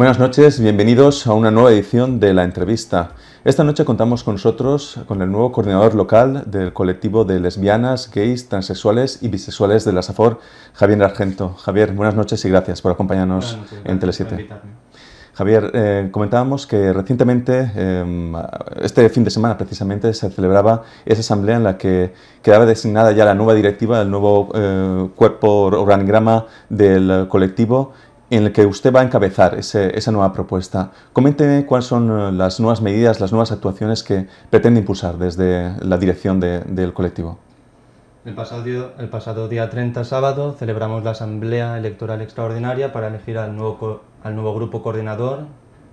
Buenas noches, bienvenidos a una nueva edición de La Entrevista. Esta noche contamos con nosotros con el nuevo coordinador local del colectivo de lesbianas, gays, transexuales y bisexuales de la SAFOR, Javier Argento. Javier, buenas noches y gracias por acompañarnos en Tele7. Javier, eh, comentábamos que recientemente, em, este fin de semana precisamente, se celebraba esa asamblea en la que quedaba designada ya la nueva directiva, el nuevo eh, cuerpo organigrama del colectivo en el que usted va a encabezar esa nueva propuesta. Coménteme cuáles son eh, las nuevas medidas, las nuevas actuaciones que pretende impulsar desde la dirección del colectivo. El pasado, día, el pasado, día, 30, sábado, celebramos la Asamblea Electoral Extraordinaria para elegir al nuevo, al nuevo grupo coordinador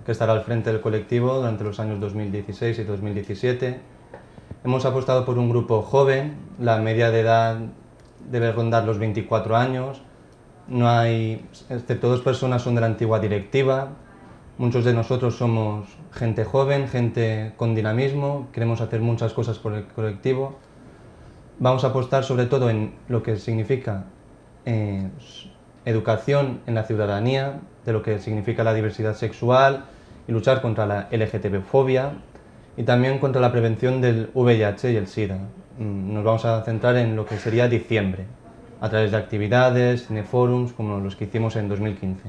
que estará al frente del colectivo durante los años 2016 y 2017. Hemos apostado por un grupo joven, la media de edad debe rondar los 24 años, no hay, excepto dos personas son de la antigua directiva, muchos de nosotros somos gente joven, gente con dinamismo, queremos hacer muchas cosas por el colectivo. Vamos a apostar sobre todo en lo que significa eh, educación en la ciudadanía, de lo que significa la diversidad sexual y luchar contra la lgtb y también contra la prevención del VIH y el SIDA. Mm, nos vamos a centrar en lo que sería diciembre, a través de actividades, cineforums, como los que hicimos en 2015.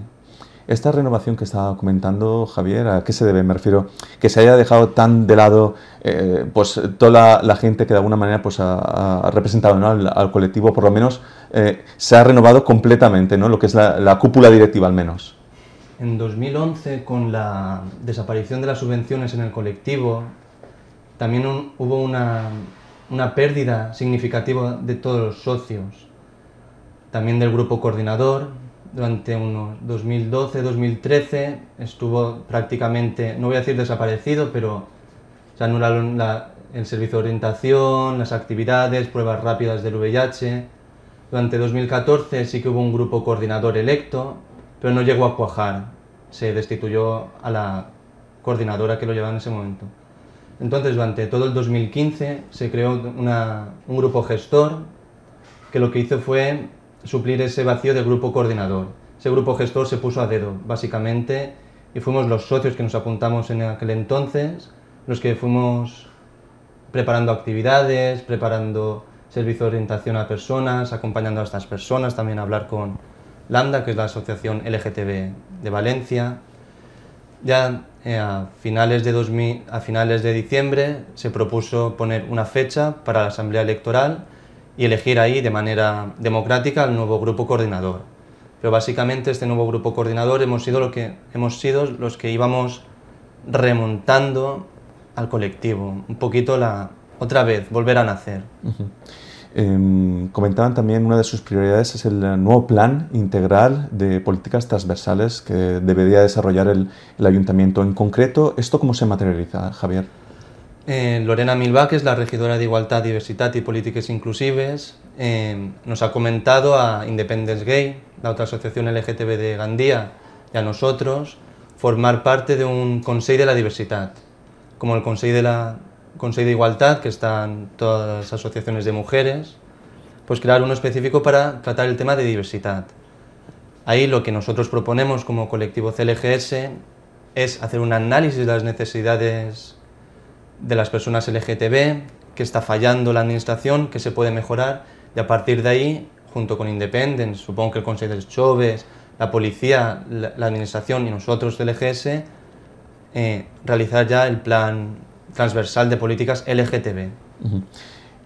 Esta renovación que estaba comentando Javier, ¿a qué se debe? Me refiero, que se haya dejado tan de lado eh, pues, toda la, gente que de alguna manera pues, ha, representado al, colectivo, por lo menos eh, se ha renovado completamente, ¿no? lo que es la, cúpula directiva al menos. En 2011, con la desaparición de las subvenciones en el colectivo, también hubo una, una pérdida significativa de todos los socios también del grupo coordinador. Durante unos 2012-2013 estuvo prácticamente, no voy a decir desaparecido, pero se anularon el servicio de orientación, las actividades, pruebas rápidas del VIH. Durante 2014 sí que hubo un grupo coordinador electo, pero no llegó a cuajar. Se destituyó a la coordinadora que lo llevaba en ese momento. Entonces, durante todo el 2015 se creó una, un grupo gestor que lo que hizo fue suplir ese vacío del grupo coordinador. Ese grupo gestor se puso a dedo, básicamente, y fuimos los socios que nos apuntamos en aquel entonces, los que fuimos preparando actividades, preparando servicio de orientación a personas, acompañando a estas personas, también hablar con Lambda, que es la asociación LGTB de Valencia. Ya eh, a, finales de 2000, a finales de diciembre se propuso poner una fecha para la asamblea electoral y elegir ahí de manera democrática al nuevo grupo coordinador. Pero básicamente este nuevo grupo coordinador hemos sido, lo que, hemos sido los que íbamos remontando al colectivo, un poquito la otra vez, volver a nacer. Em, comentaban también una de sus prioridades es el nuevo plan integral de políticas transversales que debería desarrollar el ayuntamiento. En concreto, ¿esto cómo se materializa, Javier? Eh, Lorena milba que es la regidora de Igualdad, Diversidad y Políticas Inclusives, eh, nos ha comentado a Independence Gay, la otra asociación LGTB de Gandía, y a nosotros, formar parte de un Consejo de la Diversidad, como el Consejo de, de Igualdad, que están todas las asociaciones de mujeres, pues crear uno específico para tratar el tema de diversidad. Ahí lo que nosotros proponemos como colectivo CLGS es hacer un análisis de las necesidades de las personas LGTB, que está fallando la administración, que se puede mejorar, y a partir de ahí, junto con Independent, supongo que el Consejo de Choves, la policía, la, administración y nosotros del e eh, realizar ya el plan transversal de políticas LGTB.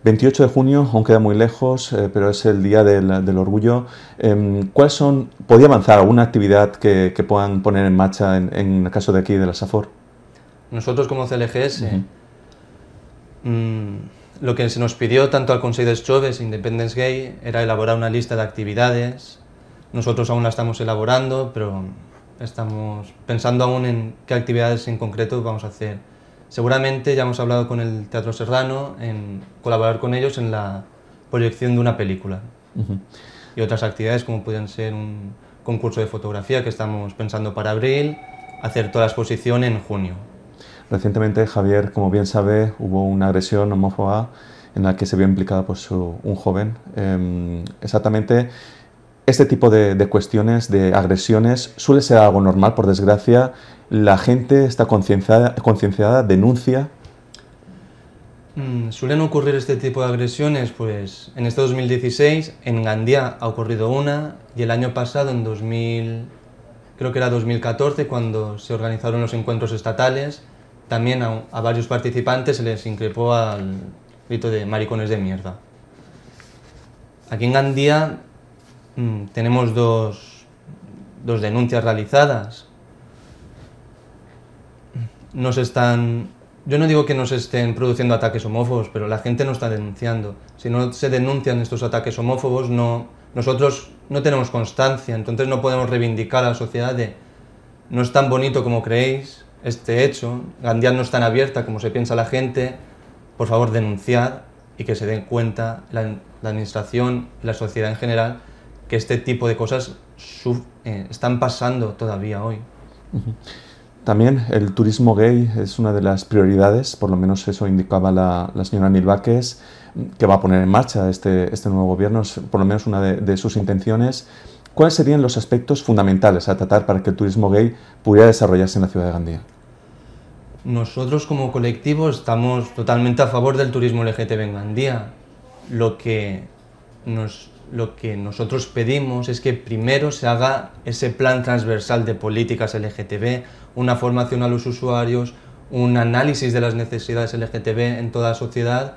28 de junio, aún queda muy lejos, eh, pero es el Día del, Orgullo. Eh, ¿Cuáles son, podría avanzar alguna actividad que, que puedan poner en marcha en, el caso de aquí, de la SAFOR? Nosotros como CLGS Mm, lo que se nos pidió tanto al Consejo de Joves e Independence Gay era elaborar una lista de actividades. Nosotros aún la estamos elaborando, pero estamos pensando aún en qué actividades en concreto vamos a hacer. Seguramente ya hemos hablado con el Teatro Serrano en colaborar con ellos en la proyección de una película y otras actividades como pueden ser un concurso de fotografía que estamos pensando para abril, hacer toda la exposición en junio. Recientemente, Javier, como bien sabe, hubo una agresión homófoba en la que se vio implicada por un joven. Em, exactamente, este tipo de, cuestiones, de agresiones, suele ser algo normal, por desgracia. La gente está concienciada, denuncia. Mm, suelen ocurrir este tipo de agresiones, pues en este 2016 en Gandía ha ocurrido una y el año pasado, en 2000, creo que era 2014, cuando se organizaron los encuentros estatales, también a, varios participantes se les increpó al grito de maricones de mierda. Aquí en Gandía mm, tenemos dos, denuncias realizadas. Nos están yo no digo que no se estén produciendo ataques homófobos, pero la gente no está denunciando. Si no se denuncian estos ataques homófobos, no, nosotros no tenemos constancia, entonces no podemos reivindicar a la sociedad de no es tan bonito como creéis, este hecho. Gandía no es tan abierta como se piensa la gente. Por favor, denunciad y que se den cuenta la, administración la sociedad en general que este tipo de cosas eh, están pasando todavía hoy. También el turismo gay es una de las prioridades, por lo menos eso indicaba la, señora Milvaques, que va a poner en marcha este, este, nuevo gobierno, es por lo menos una de, sus intenciones. ¿Cuáles serían los aspectos fundamentales a tratar para que el turismo gay pudiera desarrollarse en la ciudad de Gandía? Nosotros como colectivo estamos totalmente a favor del turismo LGTB en Gandía. Lo que, nos, lo que nosotros pedimos es que primero se haga ese plan transversal de políticas LGTB, una formación a los usuarios, un análisis de las necesidades LGTB en toda la sociedad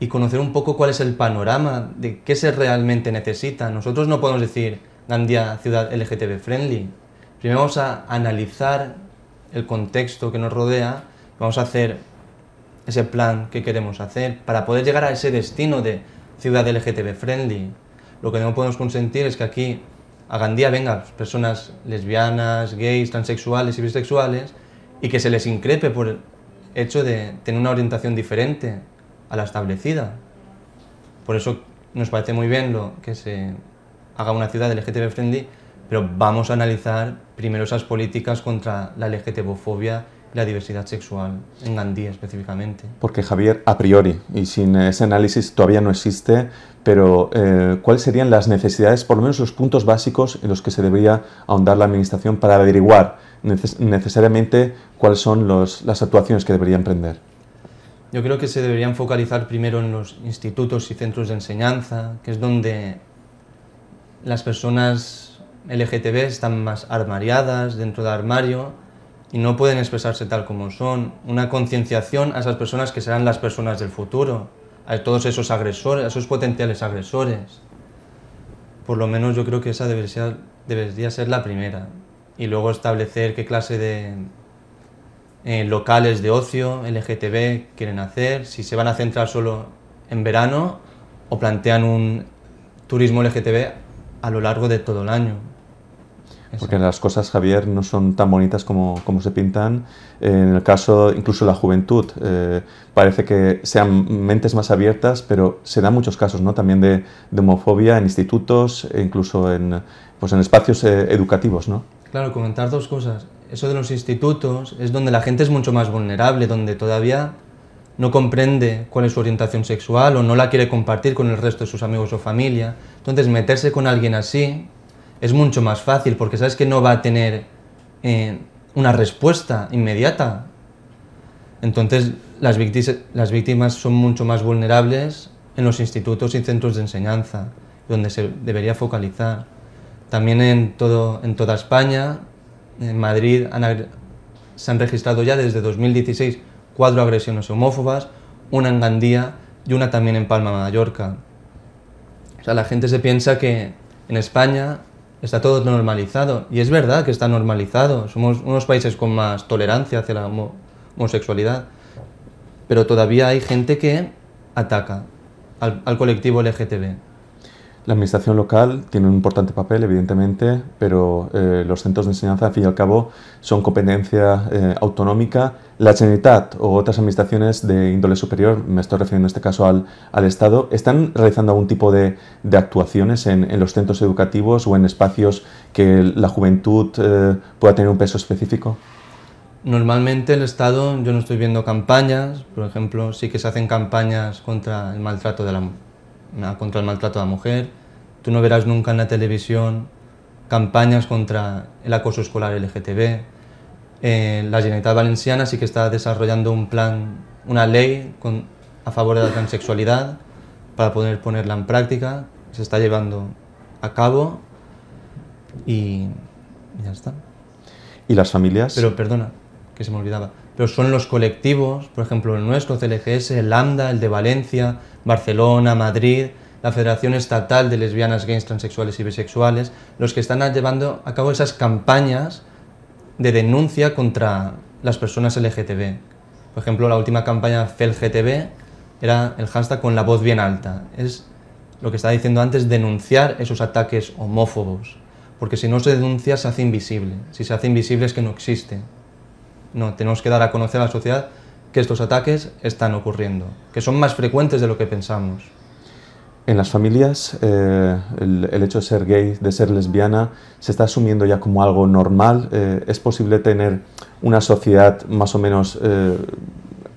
y conocer un poco cuál es el panorama de qué se realmente necesita. Nosotros no podemos decir Gandía ciudad LGTB friendly. Primero vamos a analizar el contexto que nos rodea, vamos a hacer ese plan que queremos hacer para poder llegar a ese destino de ciudad LGTB friendly. Lo que no podemos consentir es que aquí a Gandía vengan personas lesbianas, gays, transexuales y bisexuales y que se les increpe por el hecho de tener una orientación diferente a la establecida. Por eso nos parece muy bien lo que se haga una ciudad LGTB friendly pero vamos a analizar primero esas políticas contra la LGTBofobia y la diversidad sexual en Gandía específicamente. Porque Javier, a priori, y sin ese análisis todavía no existe, pero eh, ¿cuáles serían las necesidades, por lo menos los puntos básicos en los que se debería ahondar la Administración para averiguar necesariamente cuáles son las actuaciones que debería emprender? Yo creo que se deberían focalizar primero en los institutos y centros de enseñanza, que es donde las personas LGTB están más armariadas, dentro del armario, y no pueden expresarse tal como son. Una concienciación a esas personas que serán las personas del futuro, a todos esos agresores, a esos potenciales agresores. Por lo menos yo creo que esa debería ser, la primera. Y luego establecer qué clase de eh, locales de ocio LGTB quieren hacer, si se van a centrar solo en verano o plantean un turismo LGTB a lo largo de todo el año. Porque las cosas, Javier, no son tan bonitas como, como se pintan. en el caso, incluso la juventud, eh, parece que sean mentes más abiertas, pero se dan muchos casos ¿no? también de, homofobia en institutos e incluso en, pues en espacios eh, educativos. ¿no? Claro, comentar dos cosas. Eso de los institutos es donde la gente es mucho más vulnerable, donde todavía no comprende cuál es su orientación sexual o no la quiere compartir con el resto de sus amigos o familia. Entonces, meterse con alguien así es mucho más fácil porque sabes que no va a tener eh, una respuesta inmediata. Entonces las víctimas, las víctimas son mucho más vulnerables en los institutos y centros de enseñanza, donde se debería focalizar. También en, todo, en toda España, en Madrid, se han registrado ya desde 2016 cuatro agresiones homófobas, una en Gandía y una también en Palma, Mallorca. O sea, la gente se piensa que en España está todo normalizado. Y es verdad que está normalizado. Somos unos países con más tolerancia hacia la homosexualidad. Pero todavía hay gente que ataca al colectivo LGTB. La administración local tiene un importante papel, evidentemente, pero eh, los centros de enseñanza, al fin y al cabo, son competencia eh, autonómica. La Generalitat o otras administraciones de índole superior, me estoy refiriendo en este caso al, Estado, ¿están realizando algún tipo de, actuaciones en, los centros educativos o en espacios que la juventud eh, pueda tener un peso específico? Normalmente el Estado, yo no estoy viendo campañas, por ejemplo, sí que se hacen campañas contra el maltrato de la, contra el maltrato a la mujer, Tú no verás nunca en la televisión campañas contra el acoso escolar LGTB. Eh, la Generalitat Valenciana sí que está desarrollando un plan, una ley con, a favor de la transexualidad para poder ponerla en práctica. Se está llevando a cabo y ya está. ¿Y las familias? Pero perdona, que se me olvidaba. Pero son los colectivos, por ejemplo, el nuestro, CLGS, el Lambda, el de Valencia, Barcelona, Madrid, la Federación Estatal de Lesbianas, Gays, Transexuales y Bisexuales, los que están llevando a cabo esas campañas de denuncia contra las personas LGTB. Por ejemplo, la última campaña FELGTB era el hashtag con la voz bien alta. Es lo que estaba diciendo antes, denunciar esos ataques homófobos. Porque si no se denuncia, se hace invisible. Si se hace invisible es que no existe. No, tenemos que dar a conocer a la sociedad que estos ataques están ocurriendo, que son más frecuentes de lo que pensamos. En las familias, eh, el, hecho de ser gay, de ser lesbiana, se está asumiendo ya como algo normal. Eh, es posible tener una sociedad más o menos, eh,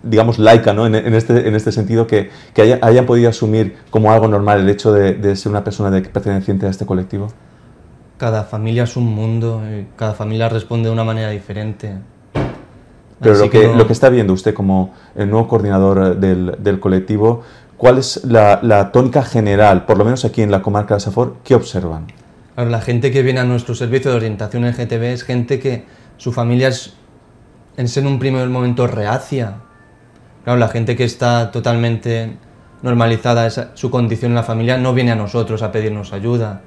digamos, laica, ¿no? En, este, en este, sentido, que, que haya, podido asumir como algo normal el hecho de, ser una persona perteneciente a este colectivo. Cada familia es un mundo, cada familia responde de una manera diferente. Pero lo que, lo que está viendo usted como el nuevo coordinador del, del colectivo, ¿Cuál es la, tónica general, por lo menos aquí en la comarca de Safor, que observan? la gente que viene a nuestro servicio de orientación LGTB es gente que su familia es, en un primer momento reacia. Claro, la gente que está totalmente normalizada su condición en la familia no viene a nosotros a pedirnos ayuda.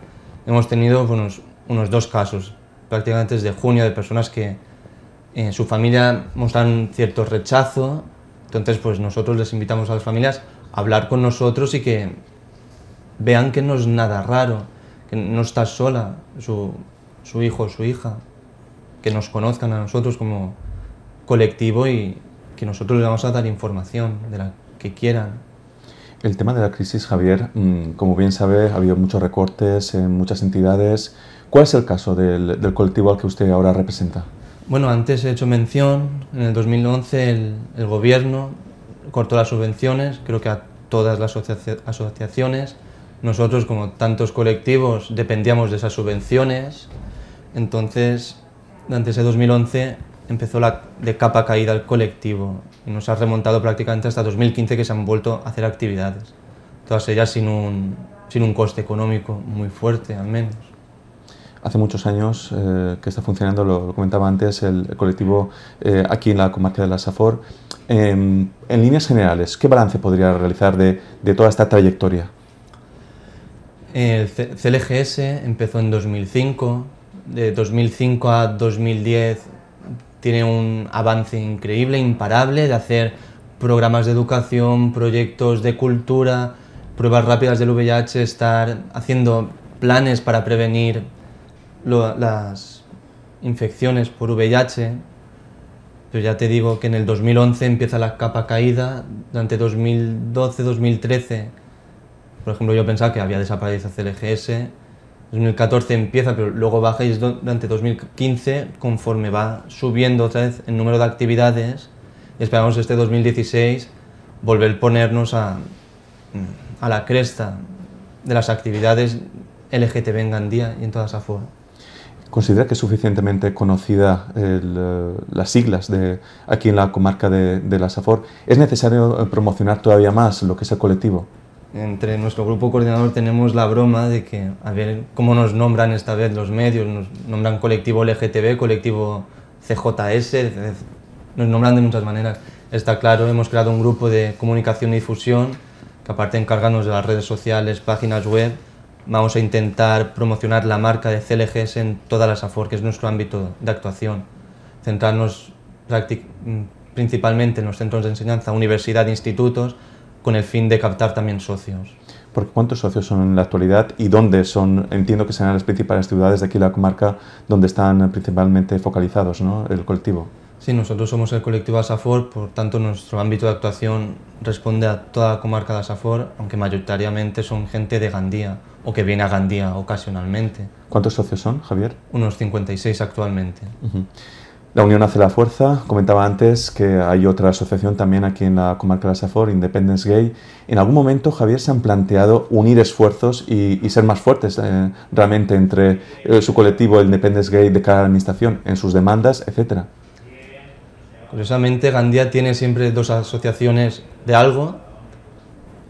Hemos tenido unos, unos dos casos, prácticamente desde junio, de personas que en eh, su familia mostraron cierto rechazo. Entonces, pues nosotros les invitamos a las familias hablar con nosotros y que vean que no es nada raro, que no está sola, su, hijo o su hija, que nos conozcan a nosotros como colectivo y que nosotros les vamos a dar información de la que quieran. El tema de la crisis, Javier, mm, como bien sabe, ha habido muchos recortes en muchas entidades. ¿Cuál es el caso del, del colectivo al que usted ahora representa? Bueno, antes he hecho mención, en el 2011 el gobierno cortó las subvenciones, creo que a todas las asociaciones. Nosotros, como tantos colectivos, dependíamos de esas subvenciones. Entonces, durante ese 2011 empezó la de capa caída el colectivo y nos ha remontado prácticamente hasta 2015 que se han vuelto a hacer actividades. Todas ellas sin un, sin un coste económico muy fuerte, al menos hace muchos años eh, que está funcionando, lo, comentaba antes, el, colectivo eh, aquí en la comarca de la Safor. Em, en líneas generales, ¿qué balance podría realizar de toda esta trayectoria? El CLGS empezó en 2005, de 2005 a 2010 tiene un avance increíble, imparable, de hacer programas de educación, proyectos de cultura, pruebas rápidas del VIH, estar haciendo planes para prevenir las infecciones por VIH, pero ya te digo que en el 2011 empieza la capa caída, durante 2012-2013, por ejemplo, yo pensaba que había desaparecido CLGS, 2014 empieza, pero luego baja y durante 2015 conforme va subiendo otra vez el número de actividades. Esperamos este 2016 volver a ponernos a, a la cresta de las actividades LGTB en Gandía y en todas esa ¿Considera que es suficientemente conocida eh, las siglas de, aquí en la comarca de, la SAFOR? ¿Es necesario eh, promocionar todavía más lo que es el colectivo? Entre nuestro grupo coordinador tenemos la broma de que, a ver cómo nos nombran esta vez los medios, nos nombran colectivo LGTB, colectivo CJS, nos nombran de muchas maneras. Está claro, hemos creado un grupo de comunicación y difusión que aparte encarganos de las redes sociales, páginas web, Vamos a intentar promocionar la marca de CLGS en toda la SAFOR, que es nuestro ámbito de actuación. Centrarnos mm, principalmente en los centros de enseñanza, universidad, institutos, con el fin de captar también socios. ¿cuántos socios son en la actualidad y dónde son? Entiendo que serán las principales ciudades de aquí la comarca donde están principalmente focalizados ¿no? el colectivo. Sí, nosotros somos el colectivo ASAFOR, por tanto nuestro ámbito de actuación responde a toda la comarca de SAFOR, aunque mayoritariamente son gente de Gandía, o que viene a Gandía ocasionalmente. ¿Cuántos socios son, Javier? Unos 56 actualmente. La Unión hace la fuerza. Comentaba antes que hay otra asociación también aquí en la comarca de la Safor, Independence Gay. ¿En algún momento, Javier, se han planteado unir esfuerzos y, ser más fuertes eh, realmente entre eh, su colectivo, el Independence Gay, de cada administración, en sus demandas, etcétera? Curiosamente, Gandía tiene siempre dos asociaciones de algo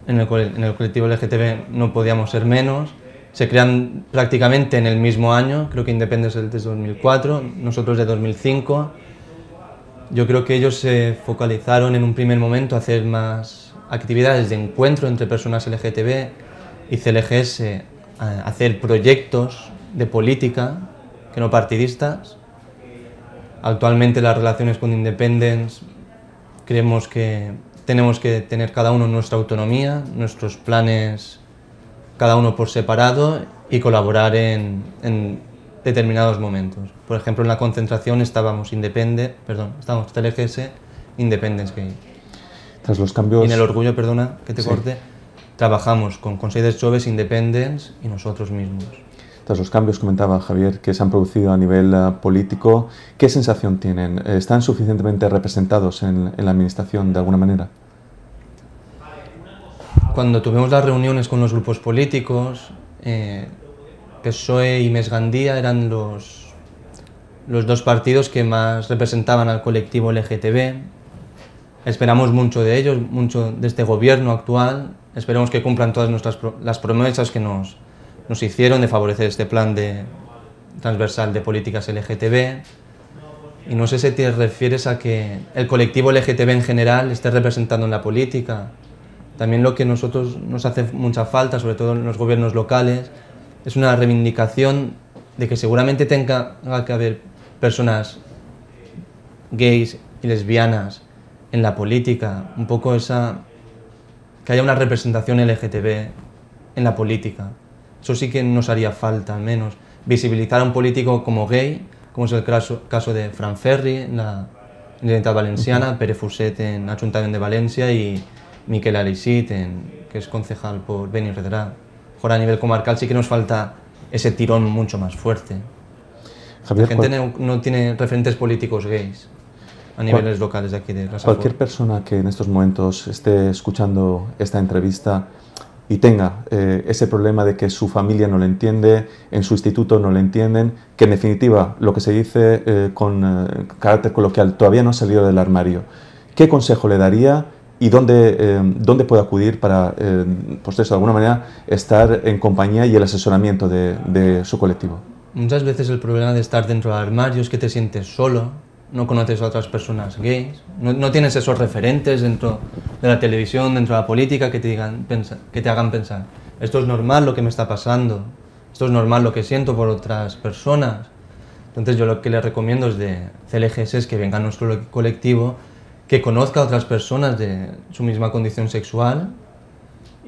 en el, en el colectivo LGTB no podíamos ser menos. Se crean prácticamente en el mismo año, creo que Independence es de 2004, nosotros de 2005. Yo creo que ellos se focalizaron en un primer momento a hacer más actividades de encuentro entre personas LGTB y CLGS, a hacer proyectos de política que no partidistas. Actualmente las relaciones con Independence creemos que tenemos que tener cada uno nuestra autonomía, nuestros planes cada uno por separado y colaborar en, determinados momentos. Por ejemplo, en la concentración estábamos independe, perdón, estábamos TLGS Independence Tras los cambios... Y en el orgullo, perdona que te corte, trabajamos con Consejo de Independence y nosotros mismos tras los cambios, comentaba Javier, que se han producido a nivel eh, político, ¿qué sensación tienen? ¿Están suficientemente representados en, la Administración de alguna manera? Cuando tuvimos las reuniones con los grupos políticos, eh, PSOE y Mesgandía eran los, los dos partidos que más representaban al colectivo LGTB. Esperamos mucho de ellos, mucho de este gobierno actual. Esperamos que cumplan todas nuestras las promesas que nos, nos hicieron de favorecer este plan de, transversal de políticas LGTB. Y no sé si te refieres a que el colectivo LGTB en general esté representando en la política. También lo que nosotros nos hace mucha falta, sobre todo en los gobiernos locales, es una reivindicación de que seguramente tenga que haber personas gays y lesbianas en la política, un poco esa que haya una representación LGTB en la política. Eso sí que nos haría falta, al menos, visibilizar a un político como gay, como es el caso, de Fran Ferri, en la Generalitat Valenciana, Pere Fuset en Ayuntamiento de Valencia y Miquel Alicit, que es concejal por Benirredrà. Ahora a nivel comarcal sí que nos falta ese tirón mucho más fuerte. la gente no, tiene referentes políticos gays a niveles locales de aquí de Cualquier persona que en estos momentos esté escuchando esta entrevista y tenga eh, ese problema de que su familia no le entiende, en su instituto no le entienden, que en definitiva lo que se dice eh, con eh, carácter coloquial todavía no ha salido del armario, ¿qué consejo le daría y dónde, dónde puede acudir para, pues eso, de alguna manera, estar en compañía y el asesoramiento de su colectivo? Muchas veces el problema de estar dentro del armario es que te sientes solo, no conoces a otras personas gays, no, tienes esos referentes dentro de la televisión, dentro de la política que te, digan, que te hagan pensar, esto es normal lo que me está pasando, esto es normal lo que siento por otras personas. Entonces yo lo que les recomiendo es de CLGS es que venga a nuestro colectivo, que conozca a otras personas de su misma condición sexual,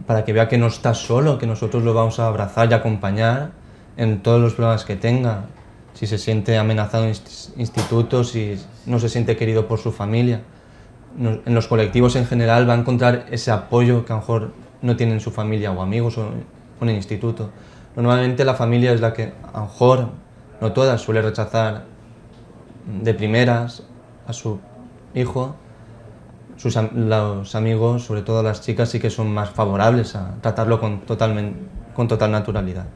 para que vea que no está solo, que nosotros lo vamos a abrazar y acompañar en todos los problemas que tenga, si se siente amenazado en institutos, si no se siente querido por su familia. En los colectivos en general va a encontrar ese apoyo que a lo mejor no tienen su familia o amigos o en el instituto. Normalmente la familia es la que a lo mejor, no todas, suele rechazar de primeras a su hijo. Sus, los amigos, sobre todo las chicas, sí que son más favorables a tratarlo con, con total naturalidad.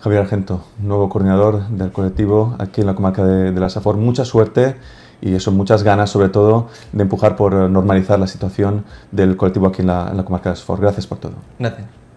Javier Argento, nuevo coordinador del colectivo aquí en la comarca de, de la Safor. Mucha suerte y eso, muchas ganas sobre todo de empujar por normalizar la situación del colectivo aquí en la, en la comarca de la Safor. Gracias por todo. Gracias.